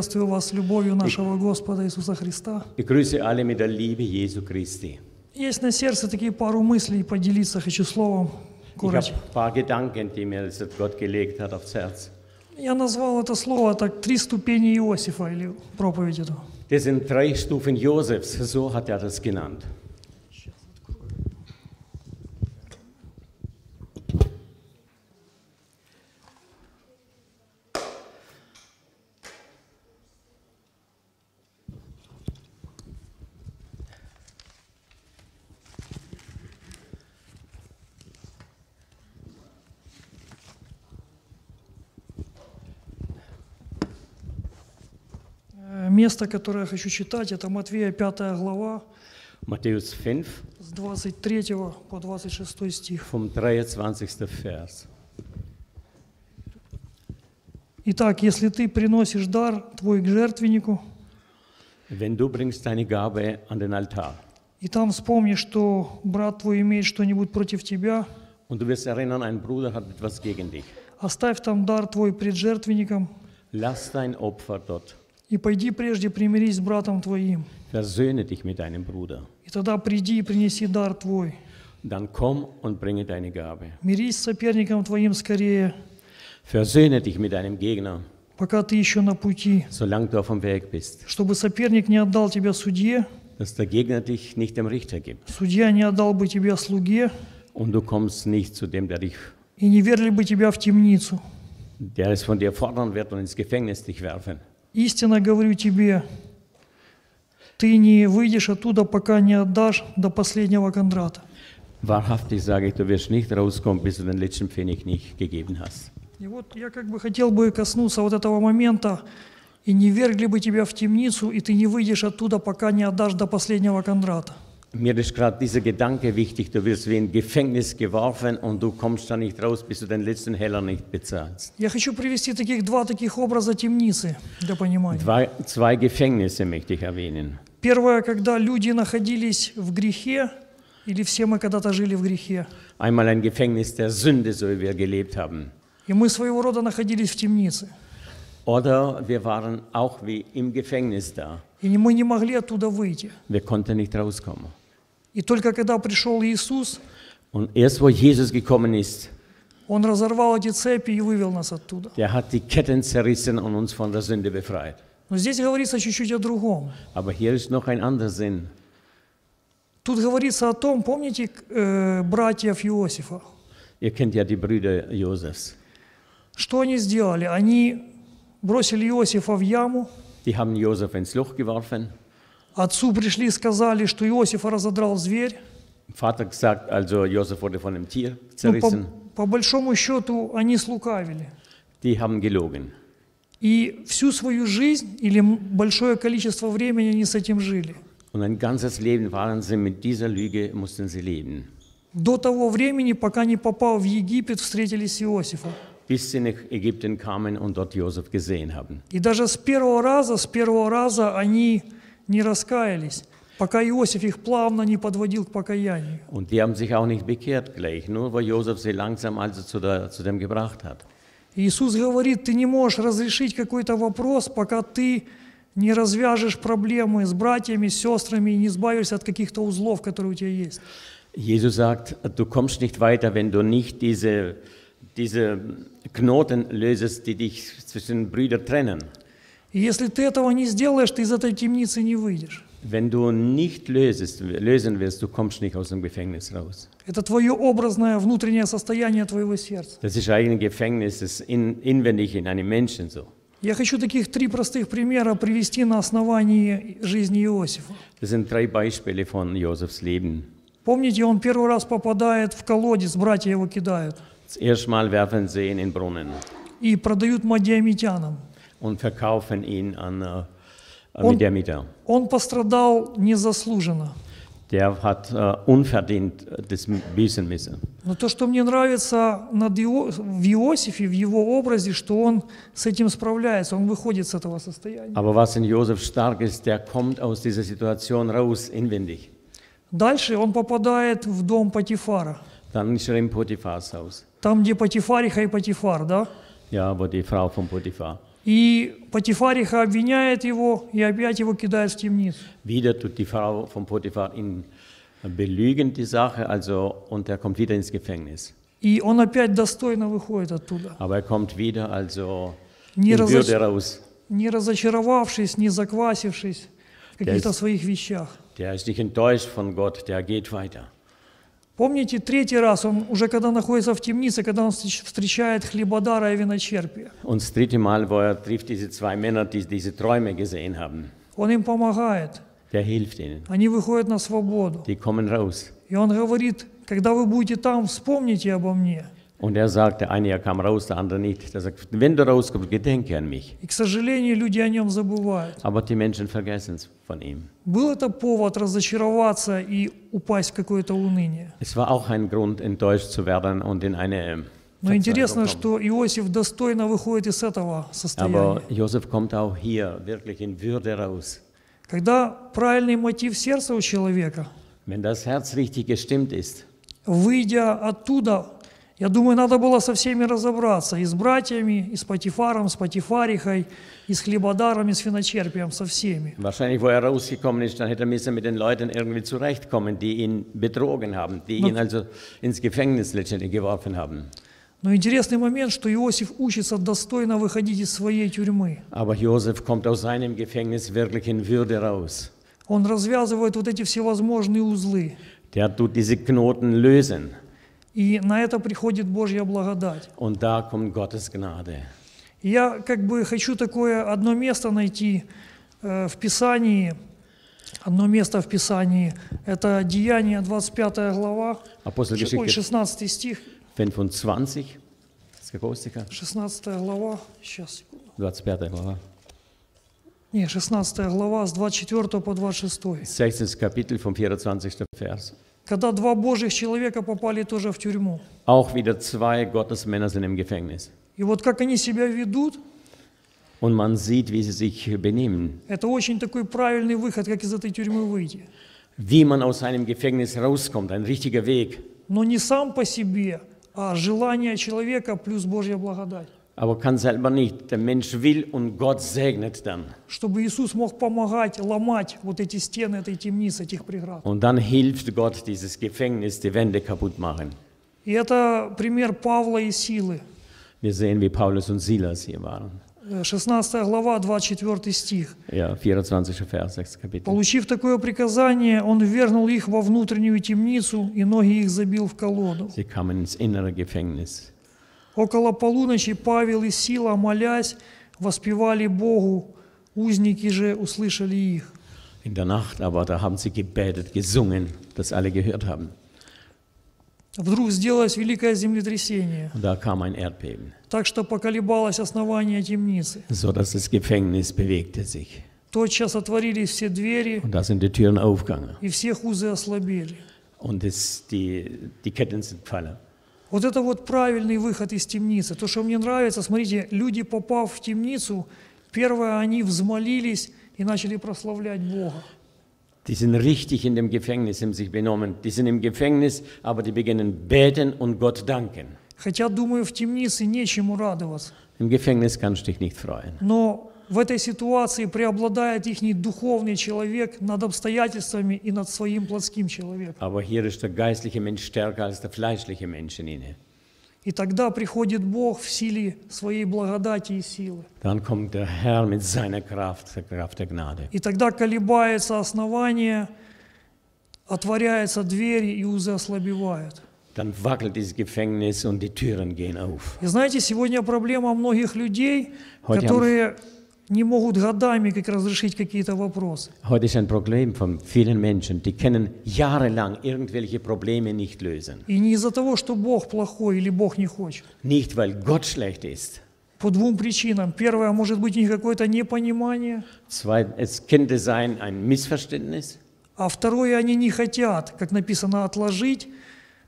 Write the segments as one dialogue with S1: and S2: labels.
S1: приветствую вас любовью нашего Господа Иисуса Христа.
S2: Begrüße alle mit der Liebe Jesu Christi.
S1: Есть на сердце такие пару мыслей, поделиться хочу словом. Ich habe
S2: ein paar Gedanken, die mir Gott gelegt hat aufs Herz.
S1: Я назвал это слово так три ступени Иосифа или проповедь эту.
S2: Das sind drei Stufen Josefs, so hat er das genannt.
S1: место, которое я хочу читать, это Матвея 5 глава.
S2: Matthäus 5.
S1: С 23 по 26 стих.
S2: Vom 23. Vers.
S1: Итак, если ты приносишь дар твой к жертвеннику,
S2: Wenn du bringst deine Gabe an den Altar,
S1: и там вспомнишь, что брат твой имеет что-нибудь против тебя, und du wirst erinnern, ein Bruder hat etwas gegen dich, оставь там дар твой пред жертвенником,
S2: lass dein Opfer dort,
S1: и пойди прежде примирись с братом твоим.
S2: Versöhne dich mit deinem Bruder. И тогда
S1: приди и принеси дар твой.
S2: Dann komm und
S1: bringe deine Gabe. Мирись с соперником твоим скорее. Versöhne dich mit deinem Gegner. Пока ты еще на пути. Solange du auf dem Weg bist. Чтобы соперник не отдал тебя судье. Dass der Gegner dich nicht dem Richter gibt. Судья не отдал бы тебя слуге. Und
S2: du kommst nicht zu dem, der dich
S1: и не верили бы тебя в темницу.
S2: Der es von dir fordern wird und ins Gefängnis dich werfen.
S1: Истинно говорю тебе, ты не выйдешь оттуда, пока не отдашь до последнего Кондрата.
S2: Wahrhaftig sage ich, du wirst nicht rauskommen, bis du den letzten Pfennig nicht gegeben hast.
S1: И вот я как бы хотел бы коснуться вот этого момента, и не вергли бы тебя в темницу, и ты не выйдешь оттуда, пока не отдашь до последнего Кондрата.
S2: Mir ist gerade dieser Gedanke wichtig, du wirst wie in Gefängnis geworfen und du kommst da nicht raus, bis du den letzten Heller nicht bezahlst.
S1: Я хочу привести таких два таких образа темницы для понимания.
S2: Zwei, zwei Gefängnisse möchte ich erwähnen.
S1: Первое, когда люди находились в грехе, или все мы когда-то жили в грехе.
S2: Einmal ein Gefängnis der Sünde, so wie wir gelebt haben.
S1: И мы своего рода находились в темнице.
S2: Oder wir waren auch wie im Gefängnis da.
S1: И мы не могли оттуда выйти.
S2: Wir konnten nicht rauskommen.
S1: И только когда пришел Иисус,
S2: und erst wo Jesus gekommen ist,
S1: он разорвал эти цепи и вывел нас оттуда.
S2: Der hat die Ketten zerrissen und uns von der Sünde befreit.
S1: Но здесь говорится чуть-чуть о другом.
S2: Aber hier ist noch ein anderer Sinn.
S1: Тут говорится о том, помните э, братьев Иосифа?
S2: Ihr kennt ja die Brüder Josefs.
S1: Что они сделали? Они
S2: бросили Иосифа в яму. Die haben Josef ins Loch geworfen.
S1: Отцу пришли и сказали, что Иосифа разодрал зверь.
S2: Vater gesagt, also Josef wurde von einem Tier ну, zerrissen.
S1: По, по большому счету они слукавили.
S2: Die haben gelogen.
S1: И всю свою жизнь или большое количество времени они с этим жили.
S2: Und ein ganzes Leben waren sie mit dieser Lüge mussten sie leben.
S1: До того времени, пока не попал в Египет, встретились с Иосифом.
S2: Bis sie nach Ägypten kamen und dort Josef gesehen haben.
S1: И даже с первого раза, с первого раза они не раскаялись, пока Иосиф их плавно не подводил к покаянию.
S2: Und die haben sich auch nicht bekehrt gleich, nur weil Josef sie langsam also
S1: Иисус говорит, ты не можешь разрешить какой-то вопрос, пока ты не развяжешь проблемы с братьями, с сестрами и не избавишься от каких-то узлов, которые у тебя есть.
S2: Jesus sagt, du kommst nicht weiter, wenn du nicht diese, diese Knoten lösest, die dich zwischen Brüdern trennen.
S1: И если ты этого не сделаешь, ты из этой темницы не выйдешь.
S2: Wenn du nicht lösest, lösen wirst, du kommst nicht aus dem Gefängnis raus.
S1: Это твое образное внутреннее состояние твоего сердца.
S2: Das ist eigentlich Gefängnis, das in, in einem Menschen so.
S1: Я хочу таких три простых примера привести на основании жизни Иосифа.
S2: Das sind drei Beispiele von Josefs Leben.
S1: Помните, он первый раз попадает в колодец, братья его кидают.
S2: Erstmal werfen sie ihn in Brunnen.
S1: И продают мадиамитянам
S2: und verkaufen ihn an, an
S1: он, Mitarbeiter. Он пострадал незаслуженно.
S2: Der hat äh, unverdient das Bösen müssen.
S1: Но то, что мне нравится над Ио... в Иосифе, в его образе, что он с этим справляется, он выходит с этого состояния. Aber
S2: was in Josef stark ist, der kommt aus dieser Situation raus inwendig.
S1: Дальше он попадает в дом Патифара.
S2: Dann ist er im Potiphars Haus.
S1: Там, где Патифариха и Патифар, да?
S2: Ja, wo die Frau von Potiphar.
S1: И Потифариха обвиняет его и опять его кидает в темницу.
S2: Wieder tut die Frau von Potiphar ihn belügen, die Sache, also, und er kommt wieder ins Gefängnis.
S1: И он опять достойно выходит оттуда.
S2: Aber er kommt wieder, also, не, разоч... raus.
S1: не разочаровавшись, не заквасившись в каких-то своих вещах.
S2: Der ist nicht enttäuscht von Gott, der geht weiter.
S1: Помните, третий раз, он уже когда находится в темнице, когда он встречает хлебодара и виночерпия.
S2: Und das dritte Mal, wo er trifft diese zwei Männer, die diese Träume
S1: Он им помогает.
S2: Der hilft ihnen. Они
S1: выходят на свободу.
S2: Die kommen raus.
S1: И он говорит, когда вы будете там, вспомните обо мне.
S2: Und er sagte, einiger kam raus, der andere nicht. Er sagt, wenn du rauskommst, gedenke an mich.
S1: И, к сожалению, люди о нем забывают.
S2: Aber die Menschen vergessen es von ihm.
S1: Был это повод разочароваться и упасть в какое-то уныние.
S2: Es war auch ein Grund, enttäuscht zu werden und in eine
S1: Но интересно, что Иосиф достойно выходит из этого состояния. Aber
S2: Josef kommt auch hier wirklich in Würde raus.
S1: Когда правильный мотив сердца у человека,
S2: Wenn das Herz richtig gestimmt ist,
S1: выйдя оттуда, я думаю, надо было со всеми разобраться, и с братьями, и с Патифаром, с Патифарихой, и с Хлебодаром, и с Финочерпием, со всеми.
S2: Wahrscheinlich, wo er rausgekommen ist, dann hätte er müssen mit den Leuten irgendwie zurechtkommen, die ihn betrogen haben, die ihn also ins Gefängnis letztendlich geworfen haben.
S1: Но интересный момент, что Иосиф учится достойно выходить из своей тюрьмы.
S2: Aber Josef kommt aus seinem Gefängnis wirklich in Würde raus.
S1: Он развязывает вот эти всевозможные узлы.
S2: Der tut diese Knoten lösen.
S1: И на это приходит Божья благодать.
S2: Und da kommt Gottes Gnade.
S1: Я как бы хочу такое одно место найти э, в Писании, одно место в Писании, это Деяние, 25 глава, Ой, 16 стих.
S2: 25. С какого стиха?
S1: 16 глава, сейчас, секунду.
S2: 25 глава.
S1: Не, 16 глава с 24 по 26.
S2: 16 капитель, vom 24. Vers.
S1: Когда два божьих человека попали тоже в тюрьму.
S2: Auch wieder zwei Gottesmänner sind im Gefängnis.
S1: И вот как они себя ведут.
S2: Und man sieht, wie sie sich benehmen.
S1: Это очень такой правильный выход, как из этой тюрьмы выйти.
S2: Wie man aus einem Gefängnis rauskommt, ein richtiger Weg.
S1: Но не сам по себе, а желание человека плюс Божья благодать.
S2: aber kann selber nicht. Der Mensch will und Gott segnet dann. Und dann hilft Gott dieses Gefängnis, die Wände kaputt machen. Wir sehen, wie Paulus und Silas hier waren.
S1: 16 э, глава, 24 стих.
S2: Ja, 24 Vers, 6 Kapitel.
S1: Получив такое приказание, он ввергнул их во внутреннюю темницу и ноги их забил в колоду. Sie
S2: kamen ins innere Gefängnis.
S1: Около полуночи Павел и Сила, молясь, воспевали Богу, узники же услышали их.
S2: In der Nacht aber, da haben sie gebetet, gesungen, dass alle gehört haben.
S1: Вдруг сделалось великое землетрясение.
S2: Da kam ein Erdbeben.
S1: Так что поколебалось основание темницы. So
S2: dass das Gefängnis bewegte sich.
S1: Тотчас отворились все двери. Und
S2: da sind die Türen aufgegangen.
S1: И все узы ослабели.
S2: Und es, die, die Ketten sind fallen.
S1: Вот это вот правильный выход из темницы. То, что мне нравится, смотрите, люди, попав в темницу, первое, они взмолились и начали прославлять Бога.
S2: Die sind richtig in dem Gefängnis, haben sich benommen. Die sind im Gefängnis, aber die beginnen beten und Gott danken.
S1: Хотя, думаю, в темнице нечему радоваться.
S2: Im Gefängnis kannst du dich nicht freuen.
S1: Но в этой ситуации преобладает их духовный человек над обстоятельствами и над своим плотским человеком. И тогда приходит Бог в силе своей благодати и силы.
S2: Dann kommt der Herr mit seiner Kraft, der Kraft
S1: И тогда колебается основание, отворяются двери и узы ослабевают.
S2: Dann wackelt dieses Gefängnis und die Türen gehen auf.
S1: И знаете, сегодня проблема многих людей, Heute которые haben не могут годами как разрешить какие-то вопросы.
S2: Heute ist ein Problem von vielen Menschen, die können jahrelang irgendwelche Probleme nicht lösen.
S1: И не из-за того, что Бог плохой или Бог не хочет.
S2: Nicht weil Gott schlecht ist.
S1: По двум причинам. Первое, может быть, у них какое-то непонимание.
S2: Zweit, es könnte sein ein Missverständnis.
S1: А второе, они не хотят, как написано, отложить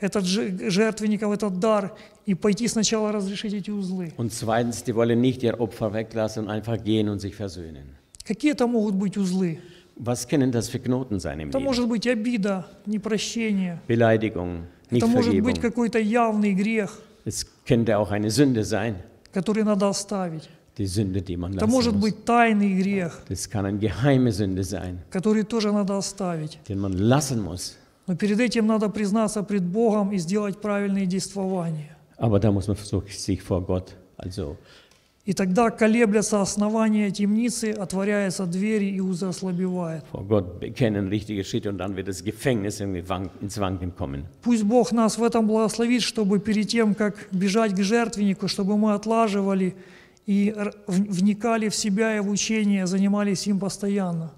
S1: этот жертвенников, этот дар, и пойти сначала разрешить эти узлы.
S2: Und zweitens, die wollen nicht ihr Opfer weglassen und einfach gehen und sich versöhnen.
S1: Какие это могут быть узлы?
S2: Was können das für Knoten sein im это Leben? может
S1: быть обида, непрощение.
S2: Beleidigung, это может быть
S1: какой-то явный грех.
S2: Es könnte auch eine Sünde sein.
S1: Который надо оставить.
S2: Die Sünde, die man это может muss. быть
S1: тайный грех.
S2: Das kann eine geheime Sünde sein. Который тоже надо
S1: оставить.
S2: Den man lassen muss.
S1: Но перед этим надо признаться пред Богом и сделать правильные действования. и тогда колеблятся основания темницы, отворяются двери и узы ослабевает. Пусть Бог нас в этом благословит, чтобы перед тем, как бежать к жертвеннику, чтобы мы отлаживали и вникали в себя и в учение, занимались им постоянно.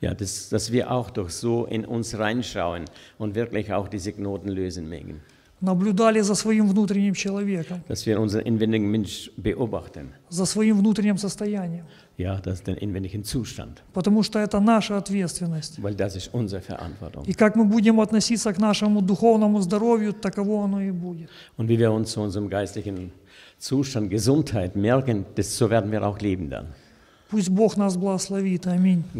S2: ja, das, dass wir auch doch so in uns reinschauen und wirklich auch diese Knoten lösen mögen.
S1: Наблюдали за своим внутренним человеком.
S2: Dass wir unseren inwendigen Mensch beobachten.
S1: За своим внутренним состоянием.
S2: Ja, das den inwendigen Zustand.
S1: Потому что это наша ответственность.
S2: Weil das ist unsere Verantwortung. И
S1: как мы будем относиться к нашему духовному здоровью, таково оно и будет.
S2: Und wie wir uns zu unserem geistlichen Zustand, Gesundheit merken, das, so werden wir auch leben dann.
S1: Пусть Бог нас благословит. Аминь.